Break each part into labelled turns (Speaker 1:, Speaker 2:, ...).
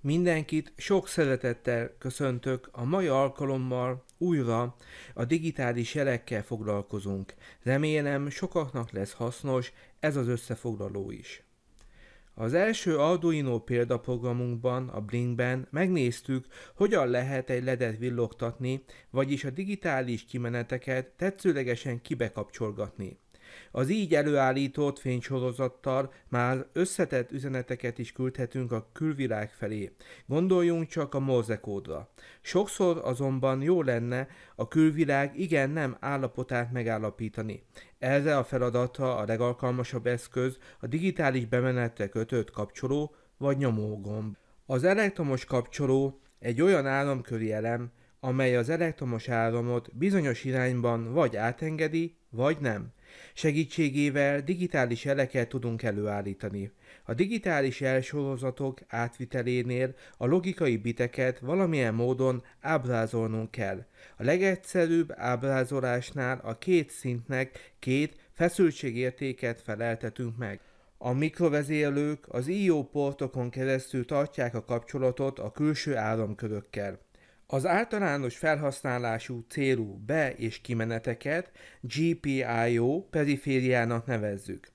Speaker 1: Mindenkit sok szeretettel köszöntök, a mai alkalommal újra a digitális jelekkel foglalkozunk. Remélem sokaknak lesz hasznos ez az összefoglaló is. Az első Arduino példaprogramunkban, a Blinkben megnéztük, hogyan lehet egy ledet villogtatni, vagyis a digitális kimeneteket tetszőlegesen kibekapcsolgatni. Az így előállított fénysorozattal már összetett üzeneteket is küldhetünk a külvilág felé. Gondoljunk csak a morzekódra. Sokszor azonban jó lenne a külvilág igen-nem állapotát megállapítani. Erre a feladata a legalkalmasabb eszköz a digitális bemenetre kötött kapcsoló vagy nyomógomb. Az elektromos kapcsoló egy olyan áramköri elem, amely az elektromos áramot bizonyos irányban vagy átengedi, vagy nem. Segítségével digitális jeleket tudunk előállítani. A digitális elsorozatok átvitelénél a logikai biteket valamilyen módon ábrázolnunk kell. A legegyszerűbb ábrázolásnál a két szintnek két feszültségértéket feleltetünk meg. A mikrovezérlők az IO portokon keresztül tartják a kapcsolatot a külső áramkörökkel. Az általános felhasználású célú be- és kimeneteket GPIO perifériának nevezzük.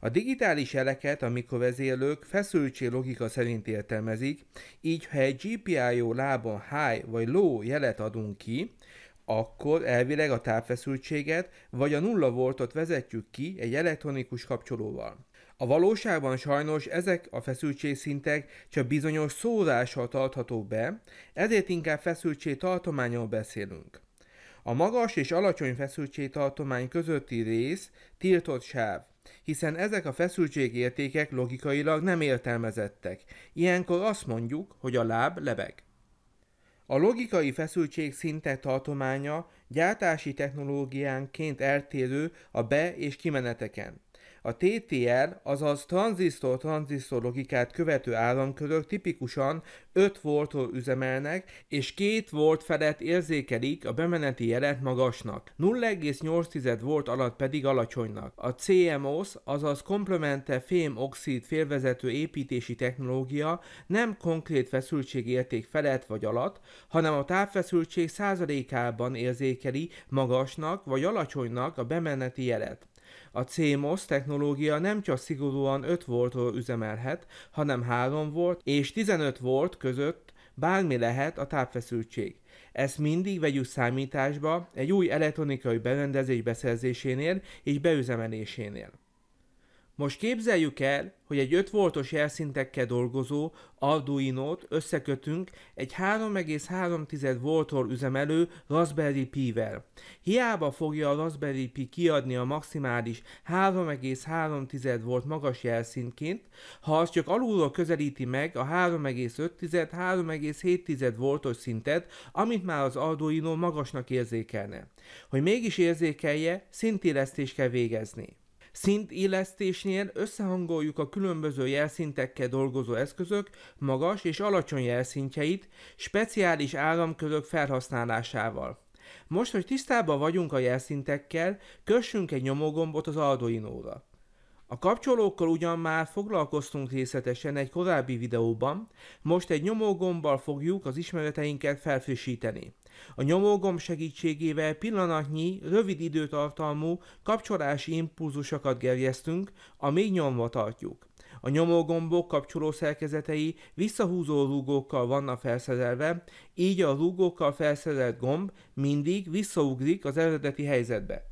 Speaker 1: A digitális jeleket a mikrovezérlők feszültség logika szerint értelmezik, így ha egy GPIO lábon high vagy low jelet adunk ki, akkor elvileg a tápfeszültséget vagy a nulla voltot vezetjük ki egy elektronikus kapcsolóval. A valóságban sajnos ezek a feszültségszintek csak bizonyos szózással tartható be, ezért inkább feszültség tartományról beszélünk. A magas és alacsony feszültség tartomány közötti rész tiltott sáv, hiszen ezek a feszültségértékek logikailag nem értelmezettek. Ilyenkor azt mondjuk, hogy a láb lebeg. A logikai feszültség szinte tartománya gyártási technológiánként eltérő a be- és kimeneteken. A TTL, azaz tranzisztor-tranzisztor logikát követő áramkörök tipikusan 5 voltól üzemelnek, és 2 volt felett érzékelik a bemeneti jelet magasnak, 0,8 volt alatt pedig alacsonynak. A CMOS, azaz komplemente fém oxid félvezető építési technológia nem konkrét feszültségérték felett vagy alatt, hanem a távfeszültség százalékában érzékeli magasnak vagy alacsonynak a bemeneti jelet. A CMOS technológia nem csak szigorúan 5 voltról üzemelhet, hanem 3 volt és 15 volt között bármi lehet a tápfeszültség. Ezt mindig vegyük számításba egy új elektronikai berendezés beszerzésénél és beüzemelésénél. Most képzeljük el, hogy egy 5 voltos jelszintekkel dolgozó Arduino-t összekötünk egy 3,3 voltor üzemelő Raspberry Pi-vel. Hiába fogja a Raspberry Pi kiadni a maximális 3,3 volt magas jelszintként, ha az csak alulról közelíti meg a 3,5-3,7 voltos szintet, amit már az Arduino magasnak érzékelne. Hogy mégis érzékelje, szintélesztést kell végezni. Szintélesztésnél összehangoljuk a különböző jelszintekkel dolgozó eszközök magas és alacsony jelszintjeit speciális államközök felhasználásával. Most, hogy tisztában vagyunk a jelszintekkel, kössünk egy nyomógombot az Arduino-ra. A kapcsolókkal ugyan már foglalkoztunk részletesen egy korábbi videóban, most egy nyomógombbal fogjuk az ismereteinket felfrissíteni. A nyomógomb segítségével pillanatnyi, rövid időtartalmú kapcsolási impulzusokat gerjesztünk, amíg nyomva tartjuk. A nyomógombok kapcsoló szerkezetei visszahúzó rúgókkal vannak felszerelve, így a rúgókkal felszerelt gomb mindig visszaugrik az eredeti helyzetbe.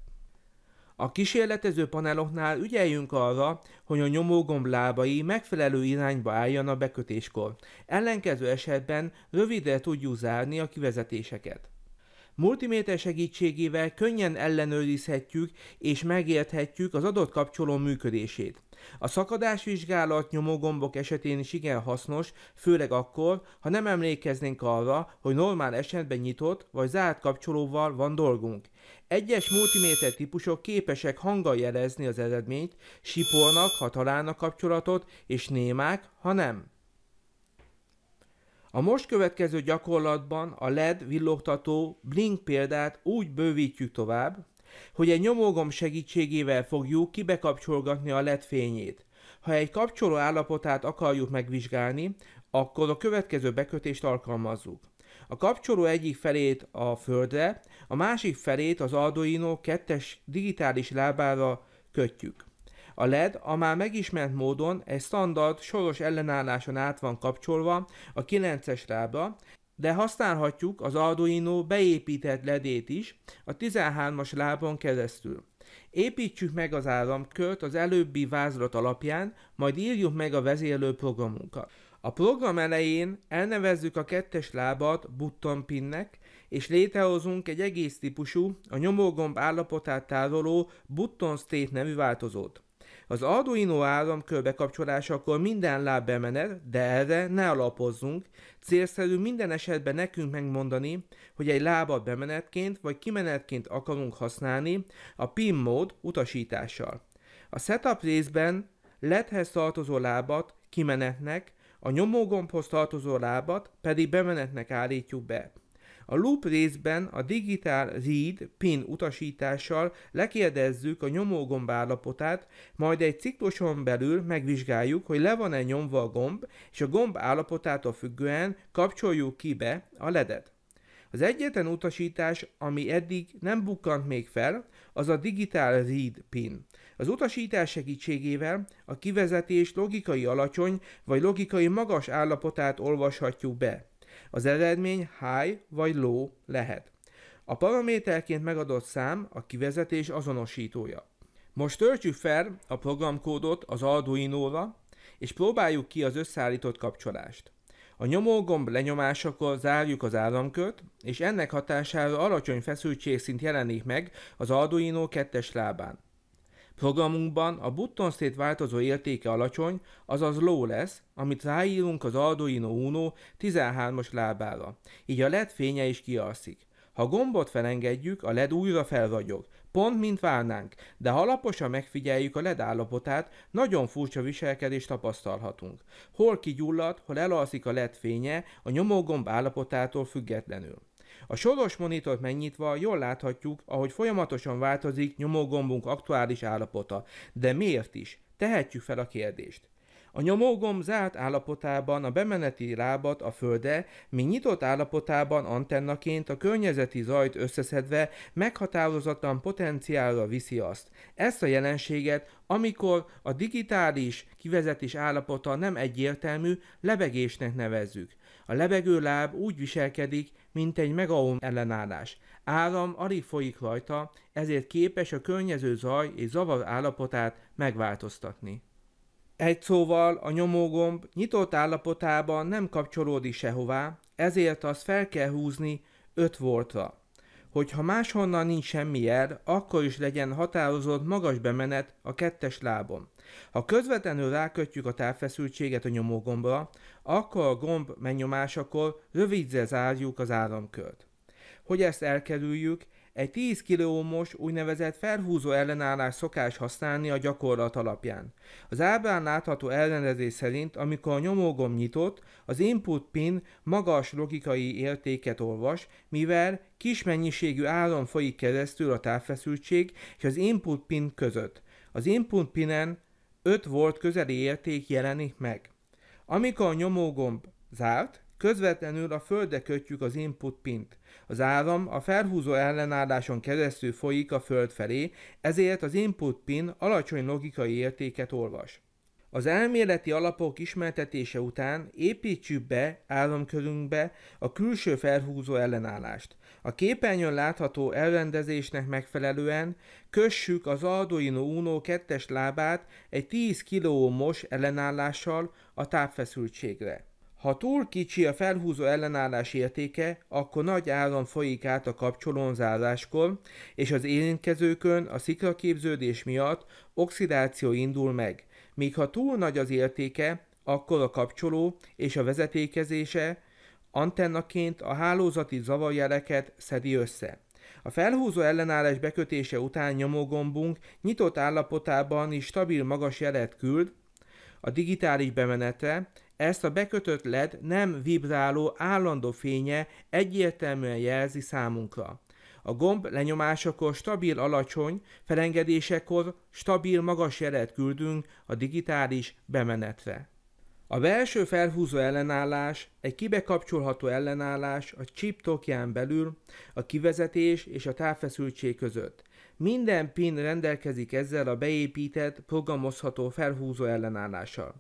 Speaker 1: A kísérletező paneloknál ügyeljünk arra, hogy a nyomógomb lábai megfelelő irányba álljanak a bekötéskor. Ellenkező esetben rövidre tudjuk zárni a kivezetéseket. Multiméter segítségével könnyen ellenőrizhetjük és megérthetjük az adott kapcsoló működését. A szakadásvizsgálat nyomogombok esetén is igen hasznos, főleg akkor, ha nem emlékeznénk arra, hogy normál esetben nyitott vagy zárt kapcsolóval van dolgunk. Egyes multiméter típusok képesek hanggal jelezni az eredményt, sipolnak, ha találnak kapcsolatot, és némák, ha nem. A most következő gyakorlatban a LED villogtató blink példát úgy bővítjük tovább, hogy egy nyomógomb segítségével fogjuk kibekapcsolgatni a LED fényét. Ha egy kapcsoló állapotát akarjuk megvizsgálni, akkor a következő bekötést alkalmazzuk. A kapcsoló egyik felét a földre, a másik felét az Arduino 2-es digitális lábára kötjük. A LED a már megismert módon egy standard soros ellenálláson át van kapcsolva a 9-es rába, de használhatjuk az Arduino beépített ledét is a 13-as lábon keresztül. Építsük meg az áramkört az előbbi vázlat alapján, majd írjuk meg a vezérlő programunkat. A program elején elnevezzük a kettes lábat button pinnek, és létrehozunk egy egész típusú, a nyomógomb állapotát tároló button state nevű változót. Az Arduino áramkör bekapcsolásakor minden láb bemenet, de erre ne alapozzunk. Célszerű minden esetben nekünk megmondani, hogy egy lábat bemenetként vagy kimenetként akarunk használni a PIN mód utasítással. A setup részben ledhez tartozó lábat kimenetnek, a nyomógombhoz tartozó lábat pedig bemenetnek állítjuk be. A loop részben a digital read pin utasítással lekérdezzük a nyomógomb állapotát, majd egy cikluson belül megvizsgáljuk, hogy le van-e nyomva a gomb, és a gomb állapotától függően kapcsoljuk ki be a ledet. Az egyetlen utasítás, ami eddig nem bukkant még fel, az a digital read pin. Az utasítás segítségével a kivezetés logikai alacsony vagy logikai magas állapotát olvashatjuk be. Az eredmény high vagy low lehet. A paraméterként megadott szám a kivezetés azonosítója. Most töltjük fel a programkódot az Arduino-ra, és próbáljuk ki az összeállított kapcsolást. A nyomógomb lenyomásakor zárjuk az államköt, és ennek hatására alacsony feszültségszint jelenik meg az Arduino 2-es lábán. Programunkban a button state változó értéke alacsony, azaz low lesz, amit ráírunk az Arduino Uno 13-as lábára, így a LED fénye is kialszik. Ha gombot felengedjük, a LED újra felragyog, pont mint várnánk, de ha laposan megfigyeljük a LED állapotát, nagyon furcsa viselkedést tapasztalhatunk. Hol kigyullad, hol elalszik a LED fénye, a nyomógomb állapotától függetlenül. A soros monitort megnyitva jól láthatjuk, ahogy folyamatosan változik nyomógombunk aktuális állapota. De miért is? Tehetjük fel a kérdést. A nyomógomb zárt állapotában a bemeneti lábat a földe, míg nyitott állapotában antennaként a környezeti zajt összeszedve meghatározatlan potenciálra viszi azt. Ezt a jelenséget, amikor a digitális kivezetés állapota nem egyértelmű, lebegésnek nevezzük. A levegőláb láb úgy viselkedik, mint egy megaohm ellenállás. Áram alig folyik rajta, ezért képes a környező zaj és zavar állapotát megváltoztatni. Egy szóval a nyomógomb nyitott állapotában nem kapcsolódik sehová, ezért azt fel kell húzni 5 voltra. Hogyha máshonnan nincs semmi jel, akkor is legyen határozott magas bemenet a kettes lábon. Ha közvetlenül rákötjük a távfeszültséget a nyomógombra, akkor a gomb megnyomásakor rövidre zárjuk az áramkört. Hogy ezt elkerüljük, egy 10 kOhm-os úgynevezett felhúzó ellenállás szokás használni a gyakorlat alapján. Az ábrán látható ellenezés szerint, amikor a nyomógomb nyitott, az input pin magas logikai értéket olvas, mivel kis mennyiségű áram folyik keresztül a távfeszültség és az input pin között. Az input pinen 5 volt közeli érték jelenik meg. Amikor a nyomógomb zárt, közvetlenül a földre kötjük az input pint. Az áram a felhúzó ellenálláson keresztül folyik a föld felé, ezért az input pin alacsony logikai értéket olvas. Az elméleti alapok ismertetése után építsük be áramkörünkbe a külső felhúzó ellenállást. A képernyőn látható elrendezésnek megfelelően kössük az Arduino Uno 2-es lábát egy 10 kilo-os ellenállással a tápfeszültségre. Ha túl kicsi a felhúzó ellenállás értéke, akkor nagy áram folyik át a kapcsolón záráskor, és az érintkezőkön a szikraképződés miatt oxidáció indul meg, míg ha túl nagy az értéke, akkor a kapcsoló és a vezetékezése antennaként a hálózati zavarjeleket szedi össze. A felhúzó ellenállás bekötése után nyomógombunk nyitott állapotában is stabil magas jelet küld a digitális bemenete ezt a bekötött LED nem vibráló állandó fénye egyértelműen jelzi számunkra. A gomb lenyomásakor stabil alacsony, felengedésekor stabil magas jelet küldünk a digitális bemenetre. A belső felhúzó ellenállás egy kibekapcsolható ellenállás a chip tokján belül, a kivezetés és a távfeszültség között. Minden pin rendelkezik ezzel a beépített, programozható felhúzó ellenállással.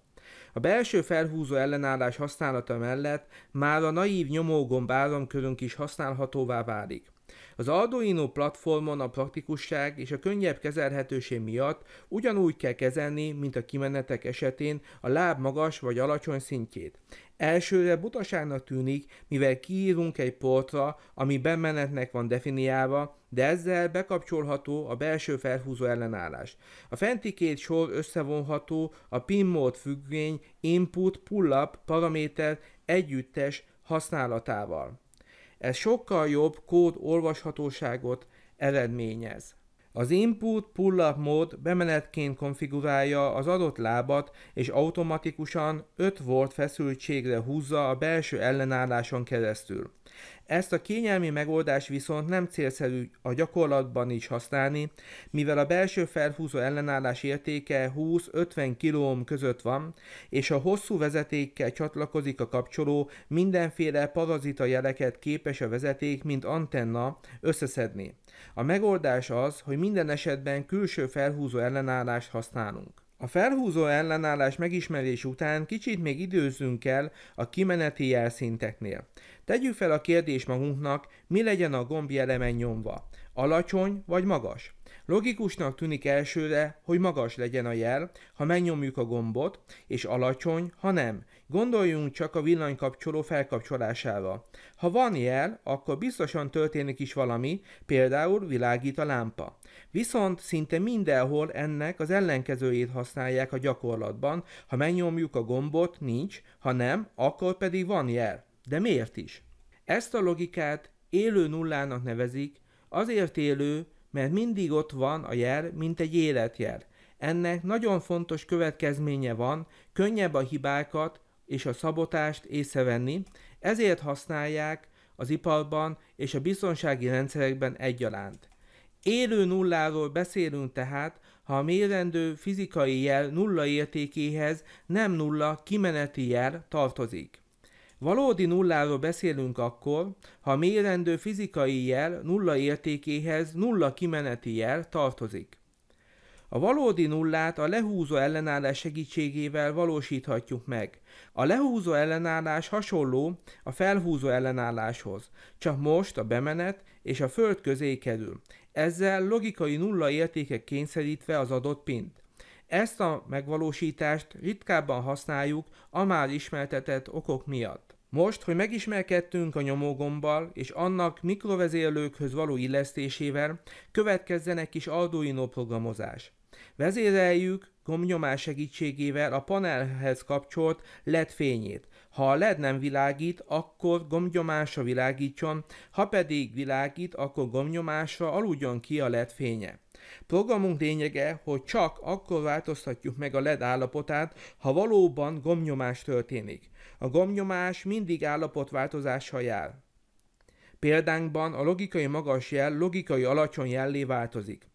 Speaker 1: A belső felhúzó ellenállás használata mellett már a naív nyomógomb áramkörünk is használhatóvá válik. Az Arduino platformon a praktikusság és a könnyebb kezelhetőség miatt ugyanúgy kell kezelni, mint a kimenetek esetén a láb magas vagy alacsony szintjét. Elsőre butaságnak tűnik, mivel kiírunk egy portra, ami bemenetnek van definiálva, de ezzel bekapcsolható a belső felhúzó ellenállás. A fenti két sor összevonható a pin mode függvény input pull-up paraméter együttes használatával. Ez sokkal jobb kód olvashatóságot eredményez. Az Input Pull-up mód bemenetként konfigurálja az adott lábat, és automatikusan 5 volt feszültségre húzza a belső ellenálláson keresztül. Ezt a kényelmi megoldást viszont nem célszerű a gyakorlatban is használni, mivel a belső felhúzó ellenállás értéke 20-50 kOhm között van, és a hosszú vezetékkel csatlakozik a kapcsoló, mindenféle parazita jeleket képes a vezeték, mint antenna összeszedni. A megoldás az, hogy minden esetben külső felhúzó ellenállást használunk. A felhúzó ellenállás megismerés után kicsit még időzzünk el a kimeneti jelszinteknél. Tegyük fel a kérdés magunknak, mi legyen a gombjelemen nyomva, alacsony vagy magas. Logikusnak tűnik elsőre, hogy magas legyen a jel, ha megnyomjuk a gombot, és alacsony, ha nem. Gondoljunk csak a villanykapcsoló felkapcsolására. Ha van jel, akkor biztosan történik is valami, például világít a lámpa. Viszont szinte mindenhol ennek az ellenkezőjét használják a gyakorlatban, ha megnyomjuk a gombot, nincs, ha nem, akkor pedig van jel. De miért is? Ezt a logikát élő nullának nevezik, azért élő, mert mindig ott van a jel, mint egy életjel. Ennek nagyon fontos következménye van, könnyebb a hibákat és a szabotást észrevenni, ezért használják az iparban és a biztonsági rendszerekben egyaránt. Élő nulláról beszélünk tehát, ha a mérendő fizikai jel nulla értékéhez nem nulla kimeneti jel tartozik. Valódi nulláról beszélünk akkor, ha a mérendő fizikai jel nulla értékéhez nulla kimeneti jel tartozik. A valódi nullát a lehúzó ellenállás segítségével valósíthatjuk meg. A lehúzó ellenállás hasonló a felhúzó ellenálláshoz, csak most a bemenet és a föld közé kerül, ezzel logikai nulla értékek kényszerítve az adott pint. Ezt a megvalósítást ritkábban használjuk a már ismertetett okok miatt. Most, hogy megismerkedtünk a nyomógombbal és annak mikrovezérlőkhöz való illesztésével, következzen egy kis Arduino programozás. Vezéreljük gombnyomás segítségével a panelhez kapcsolt LED fényét. Ha a LED nem világít, akkor gombnyomásra világítson, ha pedig világít, akkor gombnyomásra aludjon ki a LED fénye. Programunk lényege, hogy csak akkor változtatjuk meg a LED állapotát, ha valóban gomnyomás történik. A gomnyomás mindig állapotváltozással jár. Példánkban a logikai magas jel logikai alacsony jellé változik.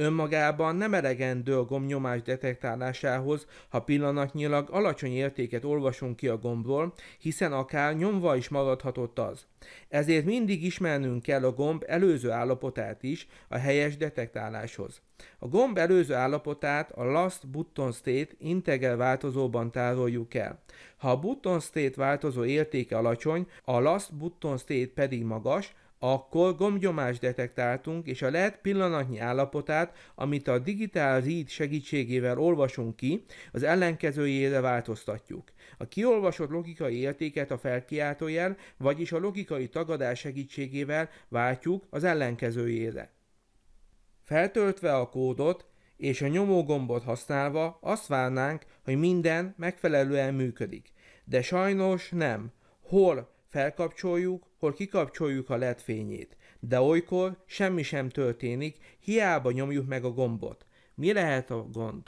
Speaker 1: Önmagában nem elegendő a gomb nyomás detektálásához, ha pillanatnyilag alacsony értéket olvasunk ki a gombról, hiszen akár nyomva is maradhatott az. Ezért mindig ismernünk kell a gomb előző állapotát is a helyes detektáláshoz. A gomb előző állapotát a last button state integer változóban tároljuk el. Ha a button state változó értéke alacsony, a last button state pedig magas, akkor gombgyomást detektáltunk, és a lehet pillanatnyi állapotát, amit a digitál read segítségével olvasunk ki, az ellenkezőjére változtatjuk. A kiolvasott logikai értéket a felkiáltójel, vagyis a logikai tagadás segítségével váltjuk az ellenkezőjére. Feltöltve a kódot és a nyomógombot használva azt várnánk, hogy minden megfelelően működik. De sajnos nem. Hol felkapcsoljuk, hol kikapcsoljuk a LED fényét, de olykor semmi sem történik, hiába nyomjuk meg a gombot. Mi lehet a gond?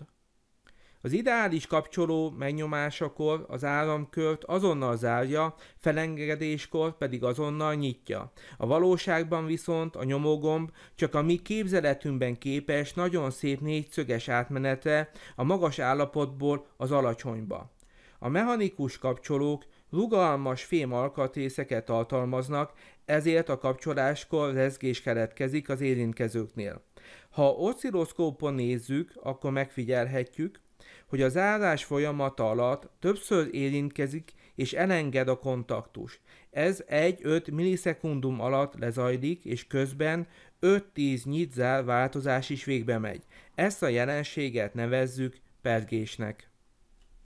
Speaker 1: Az ideális kapcsoló megnyomásakor az áramkört azonnal zárja, felengedéskor pedig azonnal nyitja. A valóságban viszont a nyomógomb csak a mi képzeletünkben képes nagyon szép négyszöges átmenete a magas állapotból az alacsonyba. A mechanikus kapcsolók Rugalmas fém alkatrészeket tartalmaznak, ezért a kapcsoláskor rezgés keletkezik az érintkezőknél. Ha oszcilloszkópon nézzük, akkor megfigyelhetjük, hogy az árás folyamata alatt többször érintkezik és elenged a kontaktus. Ez 1-5 millisekundum alatt lezajlik, és közben 5-10 nyitzár változás is végbe megy. Ezt a jelenséget nevezzük pergésnek.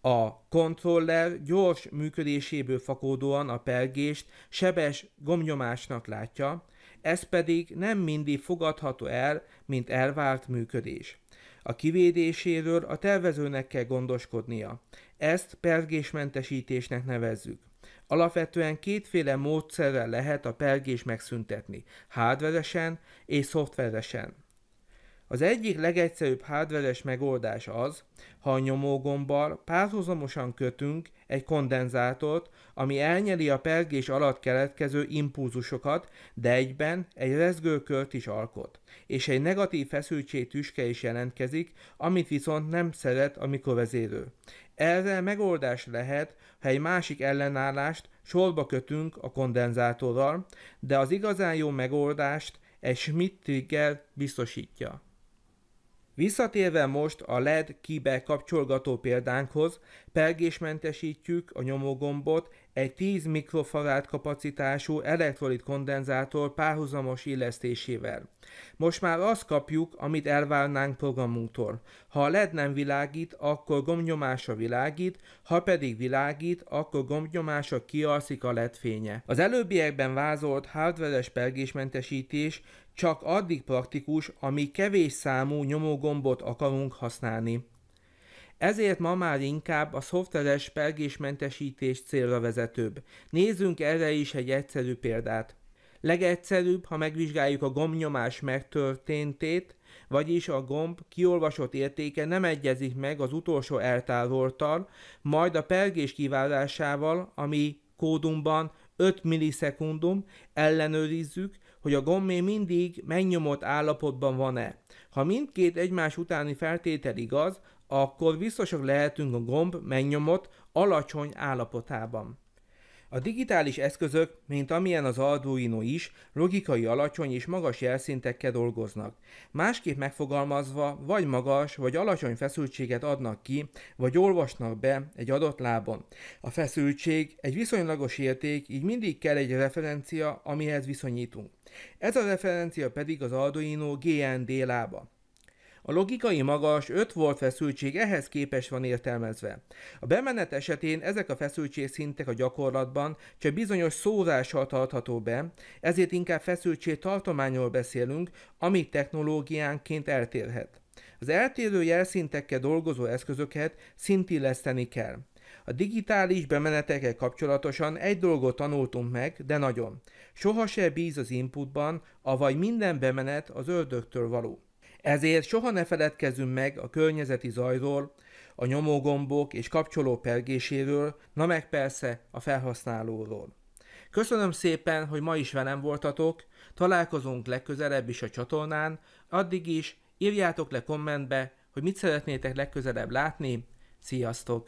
Speaker 1: A kontroller gyors működéséből fakódóan a pergést sebes gomnyomásnak látja, ez pedig nem mindig fogadható el, mint elvárt működés. A kivédéséről a tervezőnek kell gondoskodnia. Ezt pergésmentesítésnek nevezzük. Alapvetően kétféle módszerrel lehet a pergés megszüntetni, hardveresen és szoftveresen. Az egyik legegyszerűbb hardware megoldás az, ha a nyomógombbal párhuzamosan kötünk egy kondenzátort, ami elnyeli a pergés alatt keletkező impulzusokat, de egyben egy rezgőkört is alkot, és egy negatív feszültség tüske is jelentkezik, amit viszont nem szeret a mikrovezérő. Erre megoldás lehet, ha egy másik ellenállást sorba kötünk a kondenzátorral, de az igazán jó megoldást egy Schmidt-Trigger biztosítja. Visszatérve most a LED kibe kapcsolgató példánkhoz, pergésmentesítjük a nyomógombot egy 10 mikrofarad kapacitású elektrolit kondenzátor párhuzamos illesztésével. Most már azt kapjuk, amit elvárnánk programunktól. Ha a LED nem világít, akkor gombnyomása világít, ha pedig világít, akkor gombnyomása kialszik a LED fénye. Az előbbiekben vázolt hardveres pergésmentesítés csak addig praktikus, amíg kevés számú nyomógombot akarunk használni. Ezért ma már inkább a szoftveres pergésmentesítés célra vezetőbb. Nézzünk erre is egy egyszerű példát. Legegyszerűbb, ha megvizsgáljuk a gombnyomás megtörténtét, vagyis a gomb kiolvasott értéke nem egyezik meg az utolsó eltároltal, majd a pergés kiválásával, ami kódumban 5 millisekundum, ellenőrizzük, hogy a még mindig megnyomott állapotban van-e. Ha mindkét egymás utáni feltétel igaz, akkor biztosak lehetünk a gomb megnyomott alacsony állapotában. A digitális eszközök, mint amilyen az Arduino is, logikai alacsony és magas jelszintekkel dolgoznak. Másképp megfogalmazva, vagy magas, vagy alacsony feszültséget adnak ki, vagy olvasnak be egy adott lábon. A feszültség egy viszonylagos érték, így mindig kell egy referencia, amihez viszonyítunk. Ez a referencia pedig az Arduino GND lába. A logikai magas 5 volt feszültség ehhez képes van értelmezve. A bemenet esetén ezek a feszültségszintek a gyakorlatban csak bizonyos szózással tartható be, ezért inkább feszültség tartományról beszélünk, ami technológiánként eltérhet. Az eltérő jelszintekkel dolgozó eszközöket szintilleszteni kell. A digitális bemenetekkel kapcsolatosan egy dolgot tanultunk meg, de nagyon. Soha se bíz az inputban, avagy minden bemenet az ördögtől való. Ezért soha ne feledkezzünk meg a környezeti zajról, a nyomógombok és kapcsoló pergéséről, na meg persze a felhasználóról. Köszönöm szépen, hogy ma is velem voltatok, találkozunk legközelebb is a csatornán, addig is írjátok le kommentbe, hogy mit szeretnétek legközelebb látni, sziasztok!